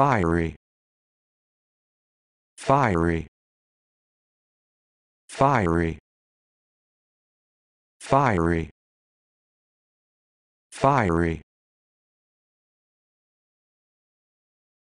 fiery fiery fiery fiery fiery